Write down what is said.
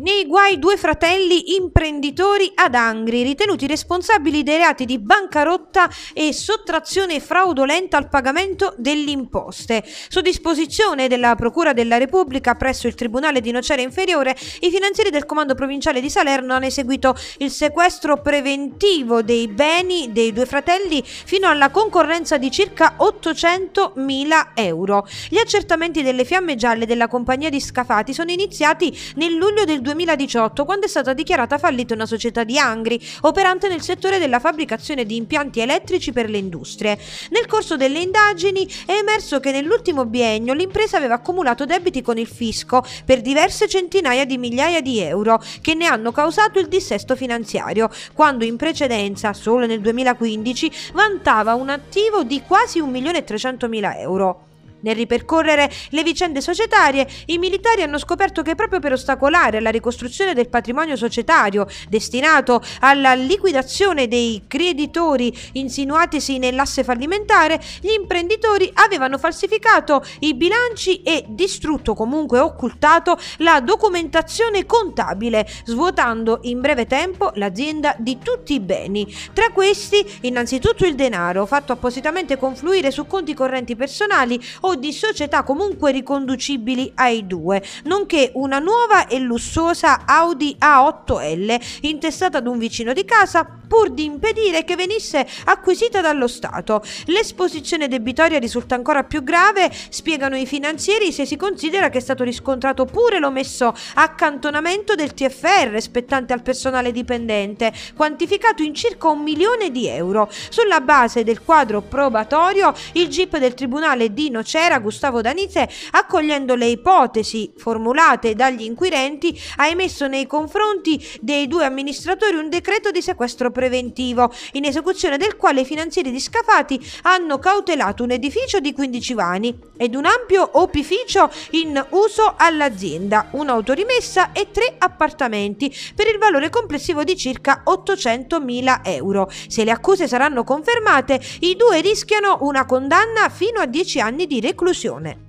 Nei guai due fratelli imprenditori ad Angri, ritenuti responsabili dei reati di bancarotta e sottrazione fraudolenta al pagamento delle imposte. Su disposizione della Procura della Repubblica presso il Tribunale di Nocera Inferiore, i finanzieri del Comando Provinciale di Salerno hanno eseguito il sequestro preventivo dei beni dei due fratelli fino alla concorrenza di circa 800.000 euro. Gli accertamenti delle fiamme gialle della compagnia di Scafati sono iniziati nel luglio del 2020 2018 quando è stata dichiarata fallita una società di Angri, operante nel settore della fabbricazione di impianti elettrici per le industrie. Nel corso delle indagini è emerso che nell'ultimo biennio l'impresa aveva accumulato debiti con il fisco per diverse centinaia di migliaia di euro che ne hanno causato il dissesto finanziario, quando in precedenza, solo nel 2015, vantava un attivo di quasi 1.300.000 euro. Nel ripercorrere le vicende societarie, i militari hanno scoperto che proprio per ostacolare la ricostruzione del patrimonio societario destinato alla liquidazione dei creditori insinuatisi nell'asse fallimentare, gli imprenditori avevano falsificato i bilanci e distrutto comunque occultato la documentazione contabile, svuotando in breve tempo l'azienda di tutti i beni. Tra questi innanzitutto il denaro, fatto appositamente confluire su conti correnti personali o o di società comunque riconducibili ai due, nonché una nuova e lussuosa Audi A8L intestata ad un vicino di casa pur di impedire che venisse acquisita dallo Stato. L'esposizione debitoria risulta ancora più grave, spiegano i finanzieri, se si considera che è stato riscontrato pure l'omesso accantonamento del TFR spettante al personale dipendente, quantificato in circa un milione di euro. Sulla base del quadro probatorio, il GIP del Tribunale di Nocenza c'era Gustavo Danizè, accogliendo le ipotesi formulate dagli inquirenti, ha emesso nei confronti dei due amministratori un decreto di sequestro preventivo, in esecuzione del quale i finanzieri di Scafati hanno cautelato un edificio di 15 vani ed un ampio opificio in uso all'azienda, un'autorimessa e tre appartamenti per il valore complessivo di circa 800.000 euro. Se le accuse saranno confermate, i due rischiano una condanna fino a 10 anni di reclusione reclusione.